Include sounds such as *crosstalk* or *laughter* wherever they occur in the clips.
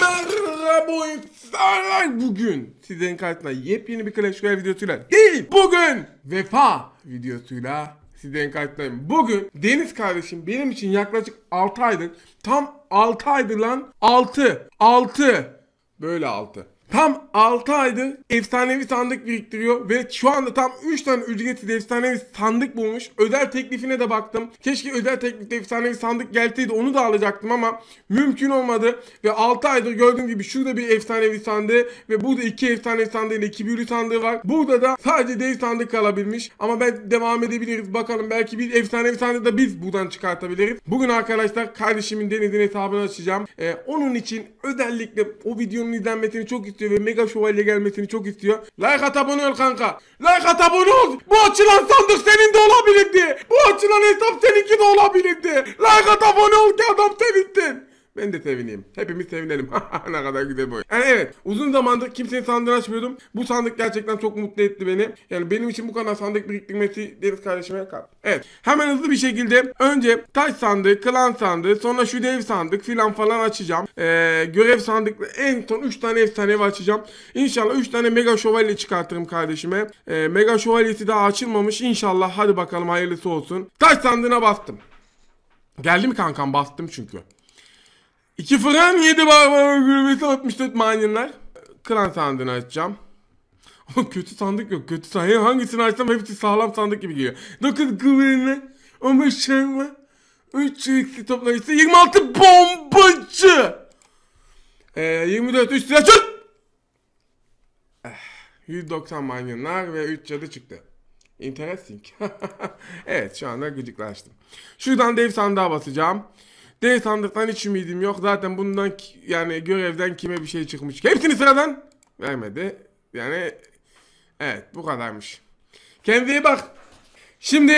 Merhaba insanlar bugün sizlerin karşısında yepyeni bir Clash Royale videosuyla değil bugün vefa videosuyla sizlerin karşısındayım. Bugün Deniz kardeşim benim için yaklaşık 6 aydır tam 6 aydır lan 6 6 böyle 6 tam 6 aydır efsanevi sandık biriktiriyor ve şu anda tam 3 tane ücretsiz efsanevi sandık bulmuş. Özel teklifine de baktım. Keşke özel teklifte efsanevi sandık gelseydi onu da alacaktım ama mümkün olmadı. Ve 6 aydır gördüğüm gibi şurada bir efsanevi sandığı ve burada 2 efsanevi sandığı ile 2 büyülü sandığı var. Burada da sadece dev sandık kalabilmiş. Ama ben devam edebiliriz bakalım. Belki bir efsanevi sandığı da biz buradan çıkartabiliriz. Bugün arkadaşlar kardeşimin Deniz'in hesabını açacağım. Ee, onun için özellikle o videonun izlenmesini çok istiyor ve mega Mustafa Şövalye gelmesini çok istiyor. Like at abone ol kanka. Like at abone ol. Bu açılan sandık senin de olabilirdi. Bu açılan hesap seninki de olabilirdi. Like at abone ol ki adam sevinsin. Ben de sevineyim. Hepimiz sevinelim. *laughs* ne kadar güzel boy. Yani evet uzun zamandır kimseyi sandık açmıyordum. Bu sandık gerçekten çok mutlu etti beni. Yani benim için bu kadar sandık biriktirmesi deniz kardeşime kaldı. Evet hemen hızlı bir şekilde önce taş sandığı, klan sandığı, sonra şu dev sandık filan falan açacağım. Ee, görev sandıklı en son 3 tane efsanevi açacağım. İnşallah 3 tane mega şövalye çıkartırım kardeşime. Ee, mega şövalyesi daha açılmamış. İnşallah hadi bakalım hayırlısı olsun. Taş sandığına bastım. Geldi mi kankam bastım çünkü. İki fren yedi barbara gülmesi 64 manyenler. Kıran sandığını açacağım. ama kötü sandık yok. Kötü sandık. Hangisini açsam hepsi sağlam sandık gibi geliyor. 9 güvenli. 15 şerme. 3 eksi toplayıcısı. 26 bombacı. Ee, 24 3 lira çık. 190 manyonlar ve 3 cadı çıktı. Interesting. *laughs* evet şu anda gıcıklaştım. Şuradan dev sandığa basacağım. D sandıktan hiç ümidim yok. Zaten bundan yani görevden kime bir şey çıkmış. Hepsini sıradan vermedi. Yani evet bu kadarmış. Kendine bak. Şimdi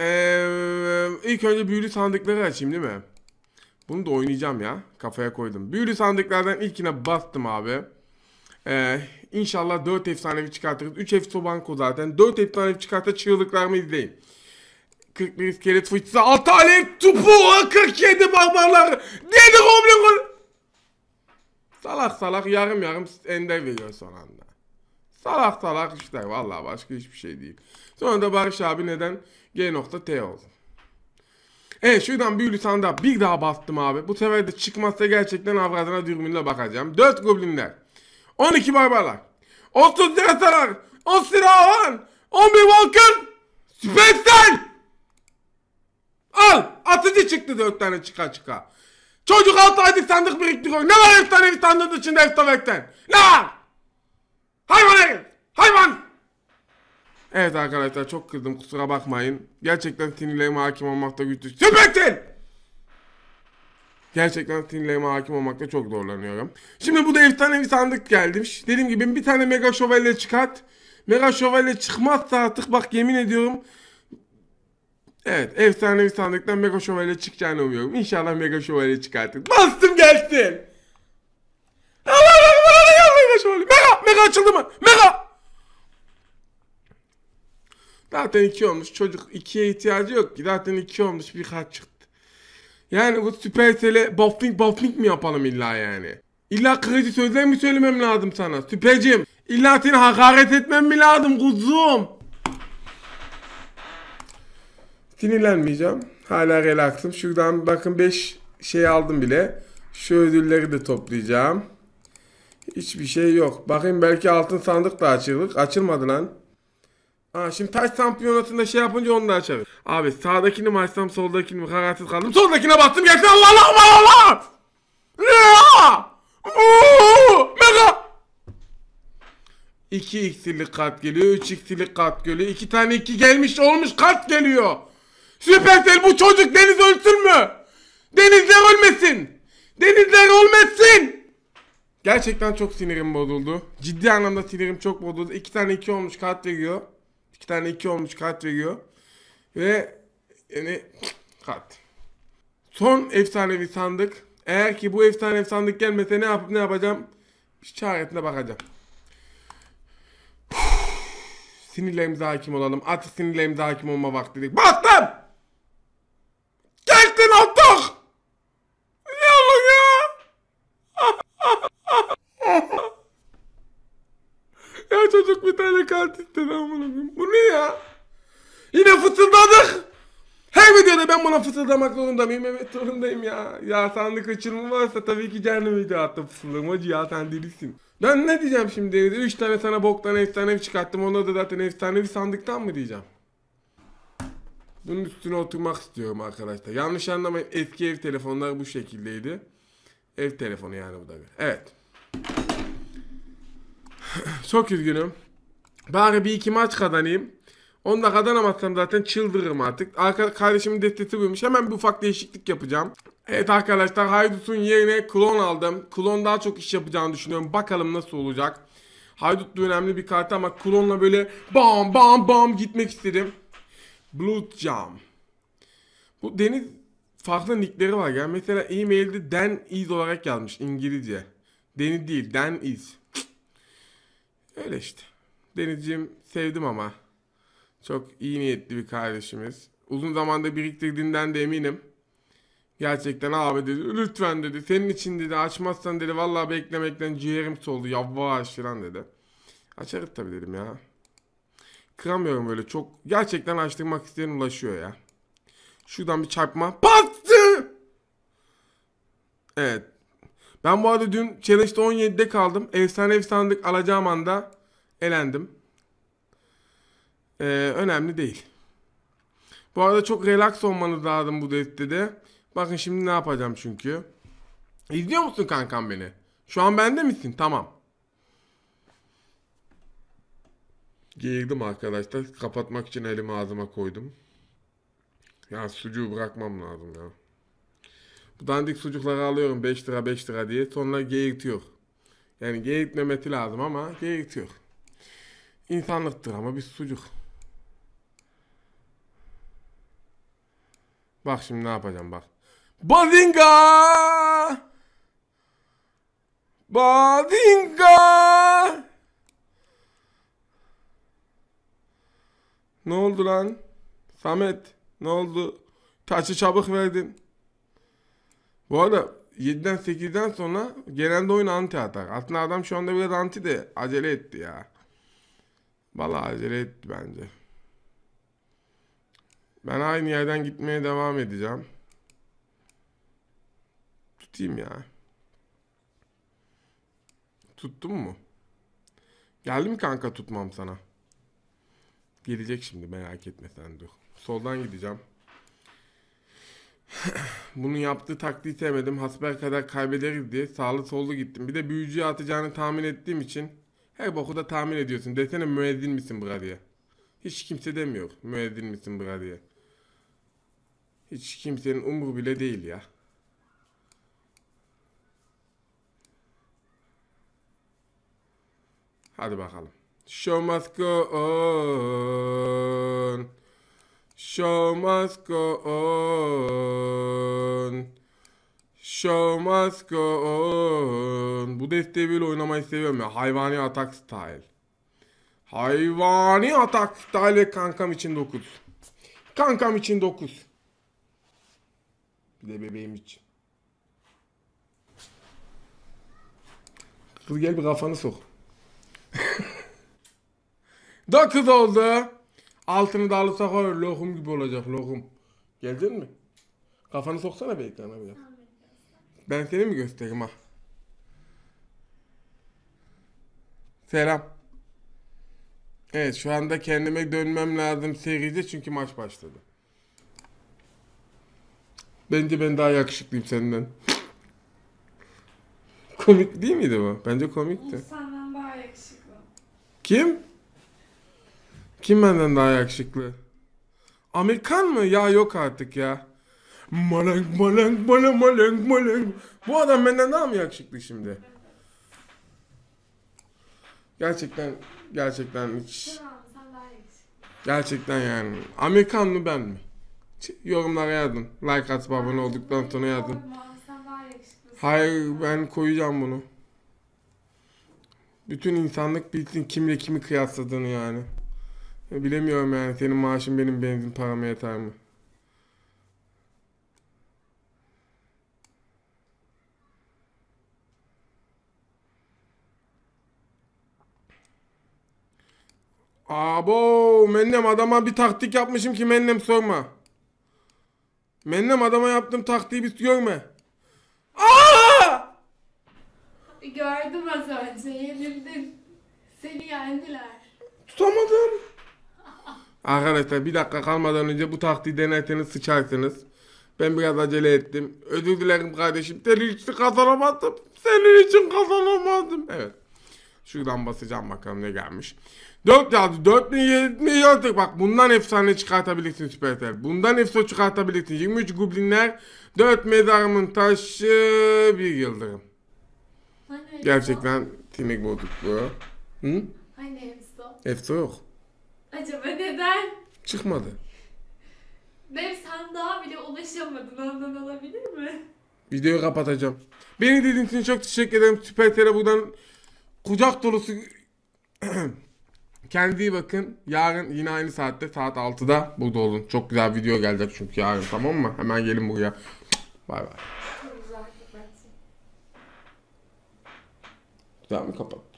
ee, ilk önce büyülü sandıkları açayım değil mi? Bunu da oynayacağım ya. Kafaya koydum. Büyülü sandıklardan ilkine bastım abi. Ee, inşallah 4 efsanevi çıkartırız. 3 efsobanko zaten. 4 efsanevi çıkarta çığlıklarımı izleyin. 40 iskelet fıçısı 6 alev tupu 47 barbarlar Dedi goblin gol Salak salak yarım yarım ender veriyor son anda Salak salak işte vallahi başka hiçbir şey değil Sonra da Barış abi neden G nokta T oldu Evet şuradan büyülü sanda bir daha bastım abi Bu sefer de çıkmazsa gerçekten avradına dürbünle bakacağım 4 goblinler 12 barbarlar 30 salak 10 silahlar 11 Walker Spetsel Al. Atıcı çıktı dört tane çıka çıka. Çocuk altı aydık sandık biriktiriyor. Ne var herif tane sandığın içinde Eftavek'ten? Ne var? Hayvan herif. Hayvan. Evet arkadaşlar çok kızdım kusura bakmayın. Gerçekten sinirlerime hakim olmakta güçlük Süpersin! Gerçekten sinirlerime hakim olmakta çok zorlanıyorum. Şimdi bu da efsanevi sandık gelmiş. Dediğim gibi bir tane mega şövalye çıkart. Mega şövalye çıkmazsa artık bak yemin ediyorum Evet efsanevi sandıktan Mega Şövalye çıkacağını umuyorum. İnşallah Mega Şövalye çıkartır. Bastım gelsin. Allah Allah Allah Mega Şövalye. Mega Mega açıldı mı? Mega. Zaten iki olmuş. Çocuk ikiye ihtiyacı yok ki. Zaten iki olmuş bir kat çıktı. Yani bu Supercell'e buffing buffing mi yapalım illa yani? İlla kırıcı sözler mi söylemem lazım sana? Süpecim. İlla seni hakaret etmem mi lazım kuzum? Sinirlenmeyeceğim. Hala relaxım. Şuradan bakın 5 şey aldım bile. Şu ödülleri de toplayacağım. Hiçbir şey yok. Bakayım belki altın sandık da açıldık. Açılmadı lan. Ha şimdi taş şampiyonasında şey yapınca onu da açarız. Abi sağdakini mi açsam soldakini mi kararsız kaldım. Soldakine bastım geçti Allah Allah Allah. Ya! Mega! 2 iksirlik kart geliyor, 3 iksirlik kart geliyor, 2 tane 2 gelmiş olmuş kart geliyor. Süpersel bu çocuk Deniz ölsün mü? Denizler ölmesin. Denizler ölmesin. Gerçekten çok sinirim bozuldu. Ciddi anlamda sinirim çok bozuldu. İki tane iki olmuş kart veriyor. İki tane iki olmuş kart veriyor. Ve yani kart. Son efsanevi sandık. Eğer ki bu efsanevi sandık gelmese ne yapıp ne yapacağım? Bir çaresine bakacağım. sinirlerimize hakim olalım. Artık sinirlerimize hakim olma vakti. Bastım! kart istedi amına Bu ne ya? Yine fısıldadık. Her videoda ben buna fısıldamak zorunda mıyım? Evet zorundayım ya. Ya sende kaçırma varsa tabii ki cehennem video attım fısıldım. Hacı ya sen delisin. Ben ne diyeceğim şimdi? 3 tane sana boktan efsanevi çıkarttım. Onda da zaten efsanevi sandıktan mı diyeceğim? Bunun üstüne oturmak istiyorum arkadaşlar. Yanlış anlamayın. Eski ev telefonlar bu şekildeydi. Ev telefonu yani bu da bir. Evet. Çok üzgünüm. Bari bir iki maç kazanayım. Onu da kazanamazsam zaten çıldırırım artık. Arka kardeşimin defteti buymuş. Hemen bir ufak değişiklik yapacağım. Evet arkadaşlar Haydut'un yerine klon aldım. Klon daha çok iş yapacağını düşünüyorum. Bakalım nasıl olacak. Haydut da önemli bir kart ama klonla böyle bam bam bam gitmek istedim. Blood Jam. Bu deniz farklı nickleri var ya. Mesela e-mailde Den Is olarak yazmış İngilizce. Deniz değil Den Is. Öyle işte. Denizciğim sevdim ama. Çok iyi niyetli bir kardeşimiz. Uzun zamanda biriktirdiğinden de eminim. Gerçekten abi dedi lütfen dedi senin için dedi açmazsan dedi vallahi beklemekten ciğerim soldu yavaş filan dedi. Açarız tabii dedim ya. Kıramıyorum böyle çok gerçekten açtırmak isteyen ulaşıyor ya. Şuradan bir çarpma. Bastı! Evet. Ben bu arada dün challenge'da 17'de kaldım. Efsane efsanelik alacağım anda Elendim. Ee, önemli değil. Bu arada çok relax olmanız lazım bu deste Bakın şimdi ne yapacağım çünkü. İzliyor musun kankam beni? Şu an bende misin? Tamam. Geğirdim arkadaşlar. Kapatmak için elimi ağzıma koydum. Ya sucuğu bırakmam lazım ya. Bu dandik sucukları alıyorum 5 lira 5 lira diye. Sonra geğirtiyor. Yani geğirtmemesi lazım ama geğirtiyor. İnsanlıktır ama bir sucuk. Bak şimdi ne yapacağım bak. Bazinga! Bazinga! Ne oldu lan? Samet ne oldu? Taşı çabuk verdin. Bu arada 7'den 8'den sonra genelde oyun anti atar. Aslında adam şu anda biraz anti de acele etti ya. Valla acele et bence. Ben aynı yerden gitmeye devam edeceğim. Tutayım ya. Tuttum mu? Geldi mi kanka tutmam sana. Gelecek şimdi merak etme sen dur. Soldan gideceğim. *sighs* Bunu yaptığı taktiği sevmedim. Hasbel kadar kaybederiz diye sağlı sollu gittim. Bir de büyücüye atacağını tahmin ettiğim için her boku tahmin ediyorsun. Desene müezzin misin bura diye. Hiç kimse demiyor müezzin misin bura diye. Hiç kimsenin umru bile değil ya. Hadi bakalım. Show must go on. Show must go on. Show must go on. Bu desteği böyle oynamayı seviyorum ya. Hayvani atak style. Hayvani atak style kankam için 9. Kankam için 9. Bir de bebeğim için. Kız gel bir kafanı sok. 9 *laughs* oldu. Altını da alırsak lohum gibi olacak lohum. Geldin mi? Kafanı soksana bir ekrana bir. Ben seni mi göstereyim ha? Selam. Evet şu anda kendime dönmem lazım seride çünkü maç başladı. Bence ben daha yakışıklıyım senden. *laughs* Komik değil miydi bu? Bence komikti. senden daha yakışıklı. Kim? Kim benden daha yakışıklı? Amerikan mı? Ya yok artık ya. Malang malang malang malang malang. Bu adam benden daha mı yakışıklı şimdi? Gerçekten gerçekten hiç. Gerçekten yani. Amerikan mı ben mi? Yorumlara yazın. Like at, abone olduktan sonra yazın. Hayır ben koyacağım bunu. Bütün insanlık bilsin kimle kimi kıyasladığını yani. Bilemiyorum yani senin maaşın benim benzin parama yeter mi? Abo Mennem adama bir taktik yapmışım ki Mennem sorma. Mennem adama yaptığım taktiği bir görme. Aa! Gördüm az önce yenildim. Seni yendiler. Tutamadım. Arkadaşlar bir dakika kalmadan önce bu taktiği denerseniz sıçarsınız. Ben biraz acele ettim. Özür dilerim kardeşim. Senin için kazanamadım. Senin için kazanamadım. Evet. Şuradan basacağım bakalım ne gelmiş. 4 yazdı. 4 mi 7 mi yazdık. Bak bundan efsane çıkartabilirsin Süperter. Bundan efso çıkartabilirsin. 23 goblinler. 4 mezarımın taşı. bir yıldırım. Hani Gerçekten timik bozuk bu. Hı? Hani efso? Efso yok. Acaba neden? Çıkmadı. Benim daha bile ulaşamadın ondan olabilir mi? Videoyu kapatacağım. Beni dediğin için çok teşekkür ederim. Süperter'e buradan kucak dolusu *clears throat* Kendinize iyi bakın. Yarın yine aynı saatte saat 6'da burada olun. Çok güzel video gelecek çünkü yarın tamam mı? Hemen gelin buraya. Bay bay. tamam mi kapat?